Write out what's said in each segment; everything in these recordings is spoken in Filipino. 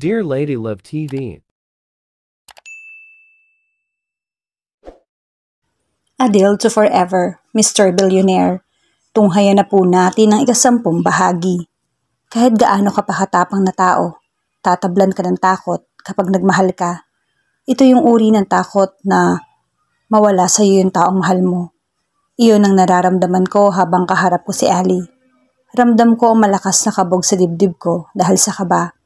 Dear Lady Love TV Adele to Forever, Mr. Billionaire, tunghayan na po natin ang ikasampung bahagi. Kahit gaano ka pakatapang na tao, tatablan ka ng takot kapag nagmahal ka. Ito yung uri ng takot na mawala sa iyo yung taong mahal mo. Iyon ang nararamdaman ko habang kaharap ko si Ali. Ramdam ko ang malakas na kabog sa dibdib ko dahil sa kaba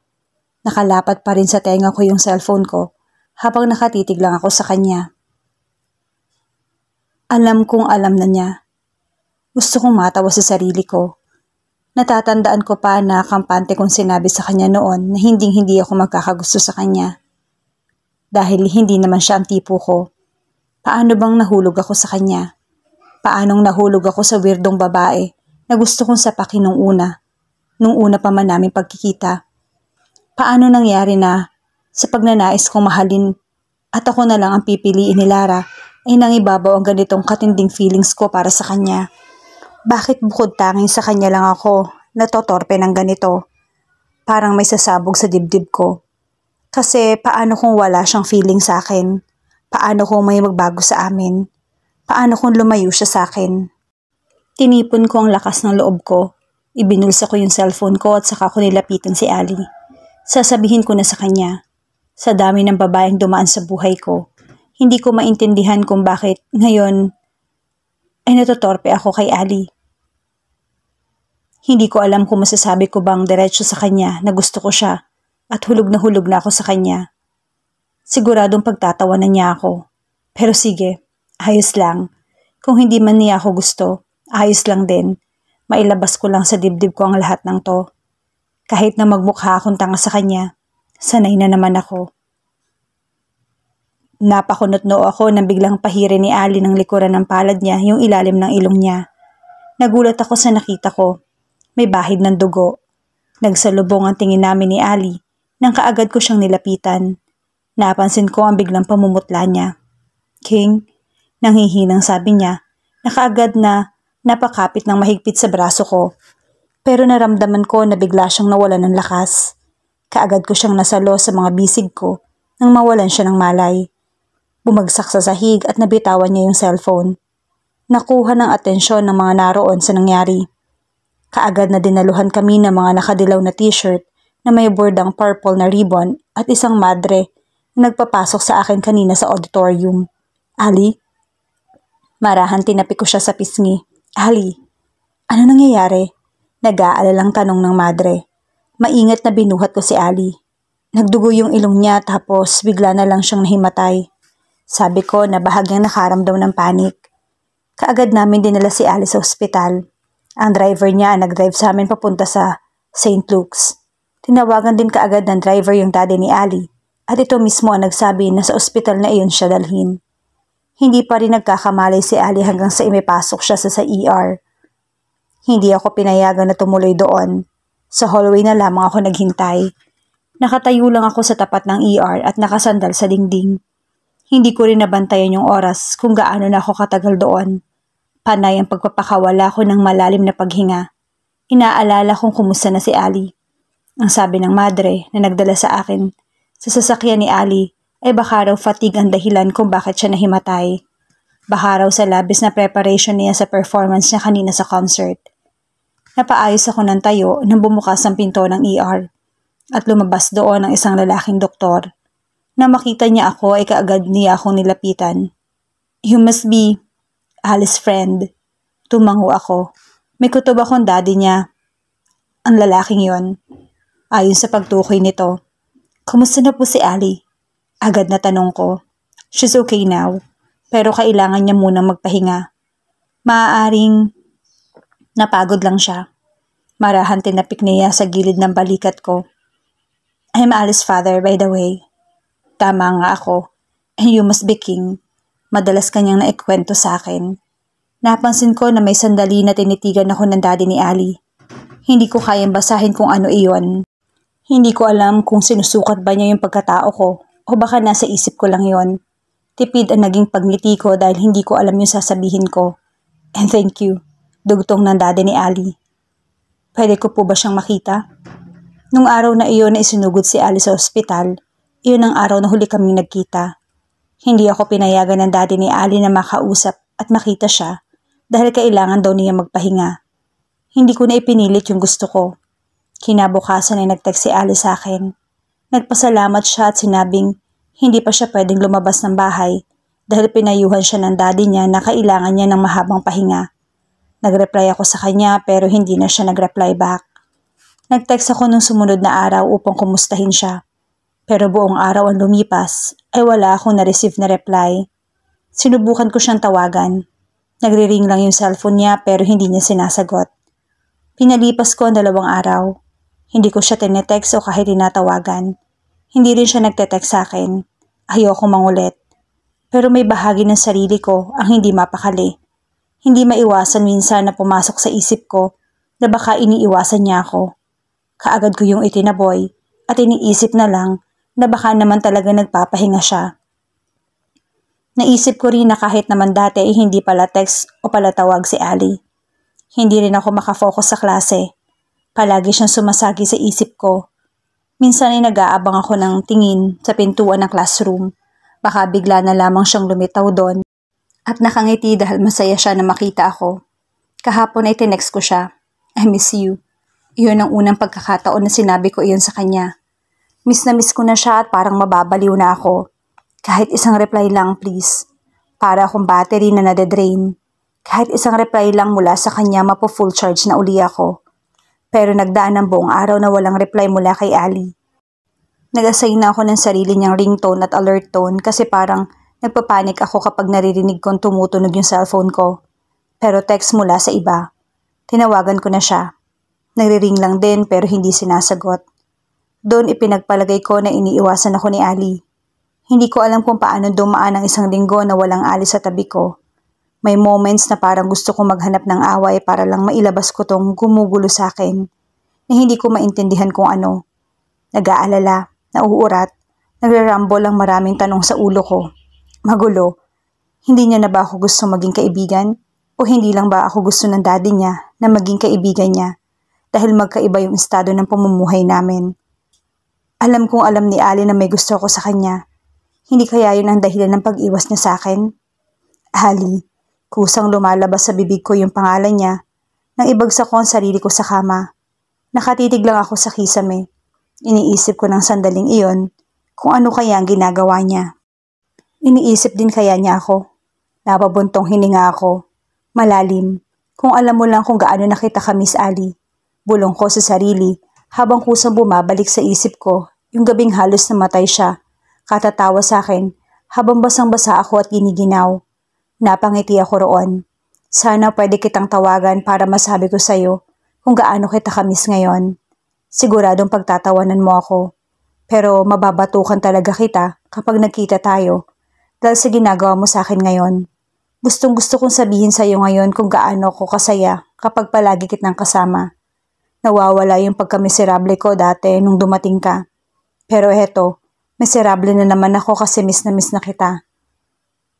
Nakalapat pa rin sa tenga ko yung cellphone ko habang nakatitig lang ako sa kanya. Alam kong alam na niya. Gusto kong matawa sa sarili ko. Natatandaan ko pa na kampante kong sinabi sa kanya noon na hinding-hindi ako magkakagusto sa kanya. Dahil hindi naman siya ang tipo ko. Paano bang nahulog ako sa kanya? Paanong nahulog ako sa weirdong babae na gusto kong sapakin nung una? Nung una pa man namin pagkikita paano nangyari na sa pagnanais kong mahalin at ako na lang ang pipiliin ni Lara ay nangibabaw ang ganitong katinding feelings ko para sa kanya. Bakit bukod tanging sa kanya lang ako natotorpe ng ganito? Parang may sasabog sa dibdib ko. Kasi paano kung wala siyang feeling sa akin? Paano kung may magbago sa amin? Paano kung lumayo siya sa akin? Tinipon ko ang lakas ng loob ko. Ibinulsa ko yung cellphone ko at saka ko nilapitan si Ali. Sasabihin ko na sa kanya, sa dami ng babaeng dumaan sa buhay ko, hindi ko maintindihan kung bakit ngayon ay natotorpe ako kay Ali. Hindi ko alam kung masasabi ko bang diretsyo sa kanya na gusto ko siya at hulog na hulog na ako sa kanya. Siguradong pagtatawanan niya ako. Pero sige, ayos lang. Kung hindi man niya ako gusto, ayos lang din. Mailabas ko lang sa dibdib ko ang lahat ng to. Kahit na magmukha akong tanga sa kanya, sanay na naman ako. Napakunot-noo ako nang biglang pahiri ni Ali ng likuran ng palad niya yung ilalim ng ilong niya. Nagulat ako sa nakita ko. May bahid ng dugo. Nagsalubong ang tingin namin ni Ali nang kaagad ko siyang nilapitan. Napansin ko ang biglang pamumutla niya. King, nanghihinang sabi niya, nakaagad na napakapit ng mahigpit sa braso ko. Pero naramdaman ko na bigla siyang nawalan ng lakas. Kaagad ko siyang nasalo sa mga bisig ko nang mawalan siya ng malay. Bumagsak sa sahig at nabitawan niya yung cellphone. Nakuha ng atensyon ng mga naroon sa nangyari. Kaagad na dinaluhan kami ng mga nakadilaw na t-shirt na may bordang purple na ribbon at isang madre na nagpapasok sa akin kanina sa auditorium. Ali? Marahan tinapi ko siya sa pisngi. Ali, ano nangyayari? Nag-aalalang tanong ng madre. Maingat na binuhat ko si Ali. Nagdugo yung ilong niya tapos bigla na lang siyang nahimatay. Sabi ko na bahagyang nakaramdam ng panic. Kaagad namin dinala si Ali sa ospital. Ang driver niya nag-drive sa amin papunta sa St. Luke's. Tinawagan din kaagad ng driver yung daddy ni Ali at ito mismo ang nagsabi na sa ospital na iyon siya dalhin. Hindi pa rin nagkakamalay si Ali hanggang sa imipasok siya sa, sa ER. Hindi ako pinayagan na tumuloy doon. Sa hallway na lamang ako naghintay. Nakatayo lang ako sa tapat ng ER at nakasandal sa dingding. Hindi ko rin nabantayan yung oras kung gaano na ako katagal doon. Panay ang pagpapakawala ko ng malalim na paghinga. Inaalala kong kumusta na si Ali. Ang sabi ng madre na nagdala sa akin sa sasakyan ni Ali ay eh baka raw fatigue ang dahilan kung bakit siya nahimatay. Baka raw sa labis na preparation niya sa performance niya kanina sa concert. Napaayos ako ng tayo nang bumukas ang pinto ng ER at lumabas doon ang isang lalaking doktor. Na makita niya ako ay kaagad niya akong nilapitan. You must be Alice's friend. Tumango ako. May kutob akong daddy niya. Ang lalaking yon. Ayon sa pagtukoy nito. Kumusta na po si Ali? Agad na tanong ko. She's okay now, pero kailangan niya munang magpahinga. Maaaring Napagod lang siya. Marahan tinapik niya sa gilid ng balikat ko. I'm Alice father, by the way. Tama nga ako. You must be king. Madalas kanyang naikwento sa akin. Napansin ko na may sandali na tinitigan ako ng daddy ni Ali. Hindi ko kayang basahin kung ano iyon. Hindi ko alam kung sinusukat ba niya yung pagkatao ko o baka nasa isip ko lang yon. Tipid ang naging pagngiti ko dahil hindi ko alam yung sasabihin ko. And thank you. Dugtong ng daddy ni Ali. Pwede ko po ba siyang makita? Nung araw na iyon na isinugod si Ali sa ospital, iyon ang araw na huli kaming nagkita. Hindi ako pinayagan ng daddy ni Ali na makausap at makita siya dahil kailangan daw niya magpahinga. Hindi ko na ipinilit yung gusto ko. Kinabukasan ay nag si Ali sa akin. Nagpasalamat siya at sinabing hindi pa siya pwedeng lumabas ng bahay dahil pinayuhan siya ng daddy niya na kailangan niya ng mahabang pahinga. Nagreply ako sa kanya pero hindi na siya nagreply back. Nag-text ako nung sumunod na araw upang kumustahin siya. Pero buong araw ang lumipas ay wala akong na-receive na reply. Sinubukan ko siyang tawagan. nagri ring lang yung cellphone niya pero hindi niya sinasagot. Pinalipas ko ang dalawang araw. Hindi ko siya tinetext o kahit tinatawagan. Hindi rin siya nagtetext sa akin. Ayoko mangulit. Pero may bahagi ng sarili ko ang hindi mapakali hindi maiwasan minsan na pumasok sa isip ko na baka iniiwasan niya ako. Kaagad ko yung itinaboy at iniisip na lang na baka naman talaga nagpapahinga siya. Naisip ko rin na kahit naman dati ay hindi pala text o pala tawag si Ali. Hindi rin ako makafocus sa klase. Palagi siyang sumasagi sa isip ko. Minsan ay nag-aabang ako ng tingin sa pintuan ng classroom. Baka bigla na lamang siyang lumitaw doon at nakangiti dahil masaya siya na makita ako. Kahapon ay tinext ko siya, I miss you. Iyon ang unang pagkakataon na sinabi ko iyon sa kanya. Miss na miss ko na siya at parang mababaliw na ako. Kahit isang reply lang please. Para akong battery na nade-drain. Kahit isang reply lang mula sa kanya mapo-full charge na uli ako. Pero nagdaan ang buong araw na walang reply mula kay Ali. Nag-assign na ako ng sarili niyang ringtone at alert tone kasi parang Nagpapanik ako kapag naririnig kong tumutunog yung cellphone ko. Pero text mula sa iba. Tinawagan ko na siya. Nagriring lang din pero hindi sinasagot. Doon ipinagpalagay ko na iniiwasan ako ni Ali. Hindi ko alam kung paano dumaan ang isang linggo na walang Ali sa tabi ko. May moments na parang gusto kong maghanap ng away para lang mailabas ko tong gumugulo sa akin na hindi ko maintindihan kung ano. Nag-aalala, nauurat, nagre-rumble ang maraming tanong sa ulo ko. Magulo. Hindi niya na ba ako gusto maging kaibigan? O hindi lang ba ako gusto ng daddy niya na maging kaibigan niya? Dahil magkaiba yung estado ng pamumuhay namin. Alam kong alam ni Ali na may gusto ko sa kanya. Hindi kaya yun ang dahilan ng pag-iwas niya sa akin? Ali, kusang lumalabas sa bibig ko yung pangalan niya nang ibagsak ko ang sarili ko sa kama. Nakatitig lang ako sa kisame. Iniisip ko ng sandaling iyon kung ano kaya ang ginagawa niya. Iniisip din kaya niya ako. Napabuntong hininga ako. Malalim. Kung alam mo lang kung gaano nakita ka, Miss Ali. Bulong ko sa sarili habang kusang bumabalik sa isip ko yung gabing halos namatay siya. Katatawa sa akin habang basang-basa ako at giniginaw. Napangiti ako roon. Sana pwede kitang tawagan para masabi ko sa'yo kung gaano kita kamis ngayon. Siguradong pagtatawanan mo ako. Pero mababatukan talaga kita kapag nagkita tayo dahil sa ginagawa mo sa akin ngayon. Gustong gusto kong sabihin sa iyo ngayon kung gaano ko kasaya kapag palagi kitang kasama. Nawawala yung pagkamiserable ko dati nung dumating ka. Pero eto, miserable na naman ako kasi miss na miss na kita.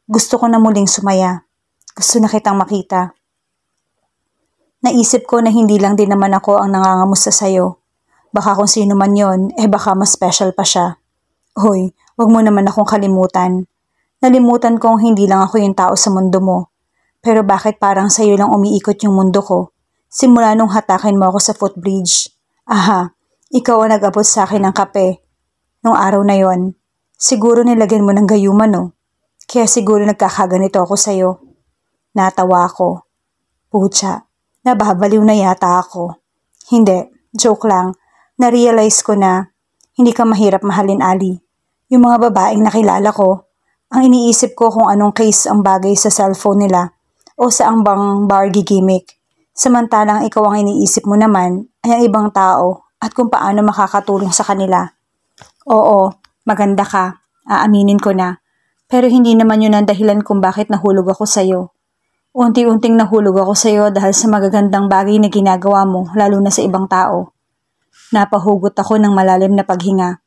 Gusto ko na muling sumaya. Gusto na kitang makita. Naisip ko na hindi lang din naman ako ang nangangamusta sa'yo. Baka kung sino man yon, eh baka mas special pa siya. Hoy, wag mo naman akong kalimutan. Nalimutan kong hindi lang ako yung tao sa mundo mo. Pero bakit parang sa'yo lang umiikot yung mundo ko? Simula nung hatakin mo ako sa footbridge. Aha, ikaw ang nag-abot sa akin ng kape. Nung araw na yon, siguro nilagyan mo ng gayuman no? Kaya siguro nagkakaganito ako sa'yo. Natawa ako. Pucha, nababaliw na yata ako. Hindi, joke lang. Na-realize ko na hindi ka mahirap mahalin Ali. Yung mga babaeng nakilala ko, ang iniisip ko kung anong case ang bagay sa cellphone nila o sa ang bang bargy gimmick. Samantalang ikaw ang iniisip mo naman ay ang ibang tao at kung paano makakatulong sa kanila. Oo, maganda ka. Aaminin ko na. Pero hindi naman yun ang dahilan kung bakit nahulog ako sa'yo. Unti-unting nahulog ako sa'yo dahil sa magagandang bagay na ginagawa mo, lalo na sa ibang tao. Napahugot ako ng malalim na paghinga.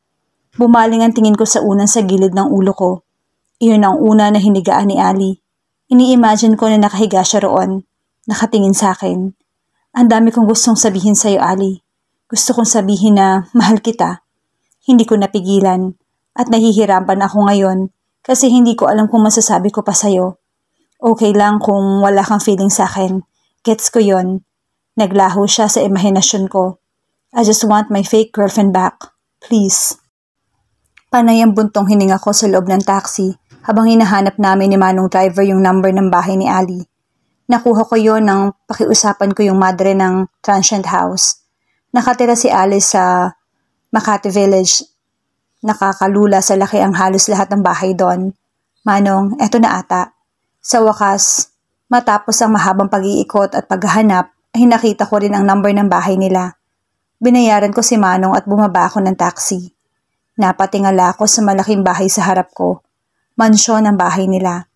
Bumaling ang tingin ko sa unan sa gilid ng ulo ko iyon ang una na hinigaan ni Ali. Ini-imagine ko na nakahiga siya roon, nakatingin sa akin. Ang dami kong gustong sabihin sa iyo, Ali. Gusto kong sabihin na mahal kita. Hindi ko napigilan at nahihirapan ako ngayon kasi hindi ko alam kung masasabi ko pa sa iyo. Okay lang kung wala kang feeling sa akin. Gets ko yon. Naglaho siya sa imahinasyon ko. I just want my fake girlfriend back. Please. Panay ang buntong hininga ko sa loob ng taxi habang hinahanap namin ni Manong Driver yung number ng bahay ni Ali. Nakuha ko yon nang pakiusapan ko yung madre ng transient house. Nakatira si Ali sa Makati Village. Nakakalula sa laki ang halos lahat ng bahay doon. Manong, eto na ata. Sa wakas, matapos ang mahabang pag-iikot at paghahanap, ay nakita ko rin ang number ng bahay nila. Binayaran ko si Manong at bumaba ako ng taxi. Napatingala ako sa malaking bahay sa harap ko mansyon ang bahay nila.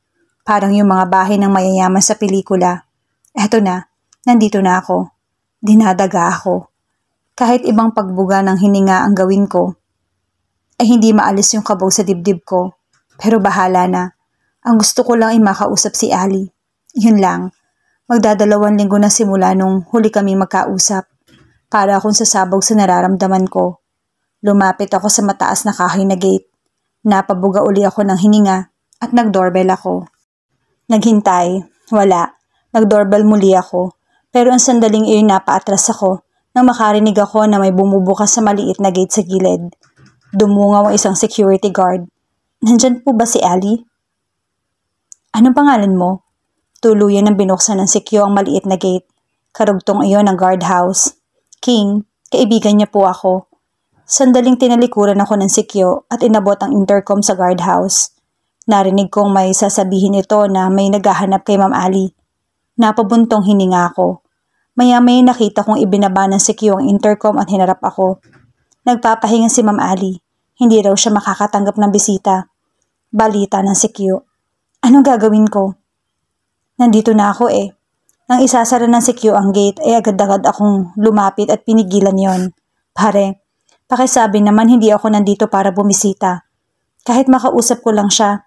Parang yung mga bahay ng mayayaman sa pelikula. Eto na, nandito na ako. Dinadaga ako. Kahit ibang pagbuga ng hininga ang gawin ko, ay eh hindi maalis yung kabog sa dibdib ko. Pero bahala na. Ang gusto ko lang ay makausap si Ali. Yun lang. Magdadalawang linggo na simula nung huli kami magkausap. Para akong sasabog sa nararamdaman ko. Lumapit ako sa mataas na kahoy na gate. Napabuga uli ako ng hininga at nagdoorbell ako. Naghintay, wala. Nagdoorbell muli ako. Pero ang sandaling iyon napaatras ako nang makarinig ako na may bumubukas sa maliit na gate sa gilid. Dumungaw ang isang security guard. Nandyan po ba si Ali? Anong pangalan mo? Tuluyan ang binuksan ng sikyo ang maliit na gate. Karugtong iyon ang guardhouse. King, kaibigan niya po ako. Sandaling tinalikuran ako ng sikyo at inabot ang intercom sa guardhouse. Narinig kong may sasabihin ito na may naghahanap kay Ma'am Ali. Napabuntong hininga ako. Maya-maya nakita kong ibinaba ng sikyo ang intercom at hinarap ako. Nagpapahinga si Ma'am Ali. Hindi raw siya makakatanggap ng bisita. Balita ng sikyo. Ano gagawin ko? Nandito na ako eh. Nang isasara ng sikyo ang gate ay eh, agad-agad akong lumapit at pinigilan yon. Pare, Pakisabi naman hindi ako nandito para bumisita. Kahit makausap ko lang siya,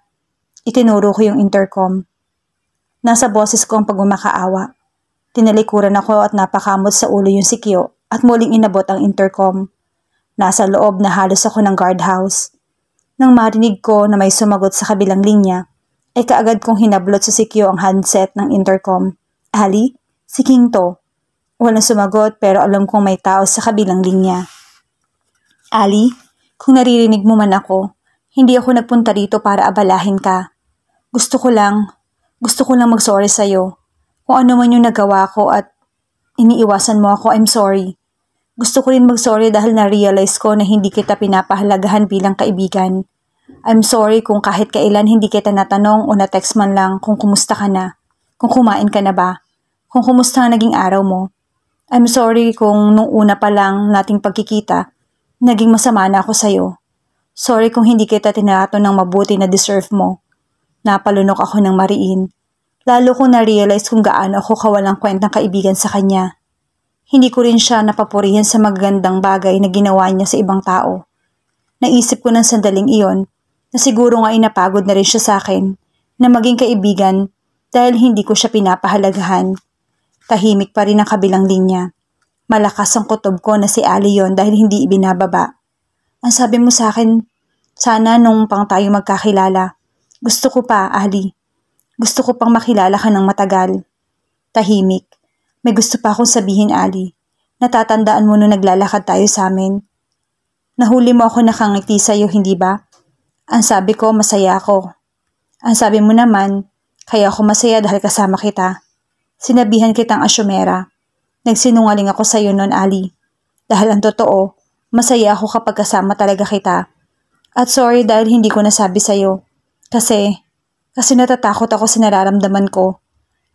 itinuro ko yung intercom. Nasa boses ko ang pagumakaawa. Tinalikuran ako at napakamot sa ulo yung sikyo at muling inabot ang intercom. Nasa loob na halos ako ng guardhouse. Nang marinig ko na may sumagot sa kabilang linya, ay kaagad kong hinablot sa sikyo ang handset ng intercom. Ali, si King to. Walang sumagot pero alam kong may tao sa kabilang linya. Ali, kung naririnig mo man ako, hindi ako nagpunta dito para abalahin ka. Gusto ko lang, gusto ko lang magsorry sa'yo. Kung ano man yung nagawa ko at iniiwasan mo ako, I'm sorry. Gusto ko rin magsorry dahil na-realize ko na hindi kita pinapahalagahan bilang kaibigan. I'm sorry kung kahit kailan hindi kita natanong o na-text man lang kung kumusta ka na, kung kumain ka na ba, kung kumusta ang naging araw mo. I'm sorry kung nung una pa lang nating pagkikita, Naging masama na ako sa'yo. Sorry kung hindi kita tinato ng mabuti na deserve mo. Napalunok ako ng mariin. Lalo kong na-realize kung gaano ako kawalang kwentang kaibigan sa kanya. Hindi ko rin siya napapurihan sa magagandang bagay na ginawa niya sa ibang tao. Naisip ko ng sandaling iyon na siguro nga inapagod na rin siya sa akin na maging kaibigan dahil hindi ko siya pinapahalagahan. Tahimik pa rin ang kabilang linya. Malakas ang kutob ko na si Ali yon dahil hindi ibinababa. Ang sabi mo sa akin, sana nung pang tayo magkakilala. Gusto ko pa, Ali. Gusto ko pang makilala ka ng matagal. Tahimik. May gusto pa akong sabihin, Ali. Natatandaan mo nung naglalakad tayo sa amin. Nahuli mo ako nakangiti sa'yo, hindi ba? Ang sabi ko, masaya ako. Ang sabi mo naman, kaya ako masaya dahil kasama kita. Sinabihan kitang asyomera. Nagsinungaling ako sa iyo noon, Ali. Dahil ang totoo, masaya ako kapag kasama talaga kita. At sorry dahil hindi ko nasabi sa iyo. Kasi, kasi natatakot ako sa nararamdaman ko.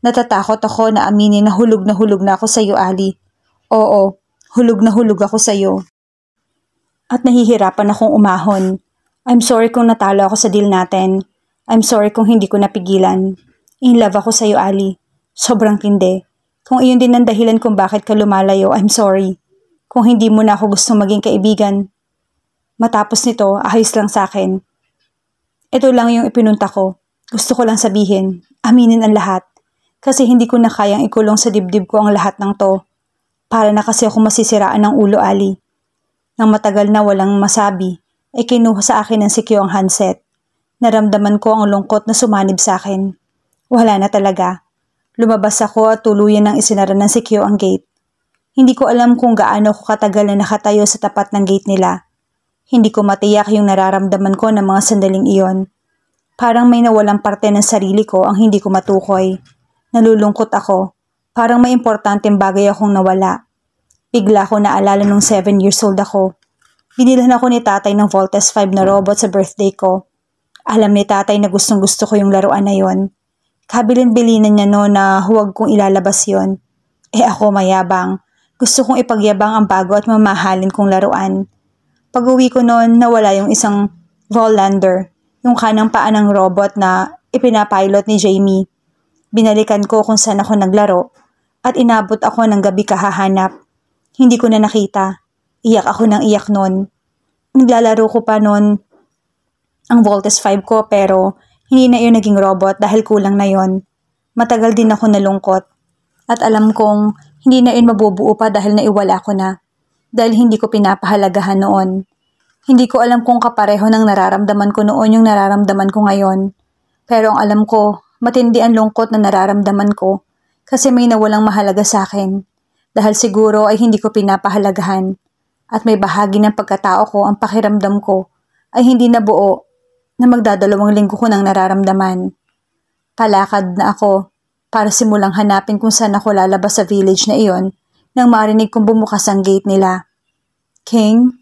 Natatakot ako na aminin na hulog na hulog na ako sa iyo, Ali. Oo, hulog na hulog ako sa iyo. At nahihirapan akong umahon. I'm sorry kung natalo ako sa deal natin. I'm sorry kung hindi ko napigilan. In love ako sa iyo, Ali. Sobrang tindi. Kung iyon din ang dahilan kung bakit ka lumalayo, I'm sorry. Kung hindi mo na ako gusto maging kaibigan. Matapos nito, ayos lang sa akin. Ito lang yung ipinunta ko. Gusto ko lang sabihin, aminin ang lahat. Kasi hindi ko na kayang ikulong sa dibdib ko ang lahat ng to. Para na kasi ako masisiraan ng ulo, Ali. Nang matagal na walang masabi, ay eh, kinuha sa akin ng sikyo ang handset. Naramdaman ko ang lungkot na sumanib sa akin. Wala na talaga. Lumabas ako at tuluyan ng isinara ng sikyo ang gate. Hindi ko alam kung gaano ko katagal na nakatayo sa tapat ng gate nila. Hindi ko matiyak yung nararamdaman ko ng mga sandaling iyon. Parang may nawalang parte ng sarili ko ang hindi ko matukoy. Nalulungkot ako. Parang may importanteng bagay akong nawala. Bigla ko naalala nung 7 years old ako. Binilhan ako ni tatay ng Voltes 5 na robot sa birthday ko. Alam ni tatay na gustong gusto ko yung laruan na yon. Kabilin-bilinan niya no na huwag kong ilalabas yon. Eh ako mayabang. Gusto kong ipagyabang ang bago at mamahalin kong laruan. Pag uwi ko noon, nawala yung isang Volander, yung kanang paa ng robot na ipinapilot ni Jamie. Binalikan ko kung saan ako naglaro at inabot ako ng gabi kahahanap. Hindi ko na nakita. Iyak ako ng iyak noon. Naglalaro ko pa noon ang Voltes 5 ko pero hindi na yun naging robot dahil kulang na yon. Matagal din ako nalungkot. At alam kong hindi na yun mabubuo pa dahil naiwala ko na. Dahil hindi ko pinapahalagahan noon. Hindi ko alam kung kapareho ng nararamdaman ko noon yung nararamdaman ko ngayon. Pero ang alam ko, matindi ang lungkot na nararamdaman ko kasi may nawalang mahalaga sa akin. Dahil siguro ay hindi ko pinapahalagahan at may bahagi ng pagkatao ko ang pakiramdam ko ay hindi na buo na magdadalawang linggo ko nang nararamdaman. Palakad na ako para simulang hanapin kung saan ako lalabas sa village na iyon nang marinig kong bumukas ang gate nila. King,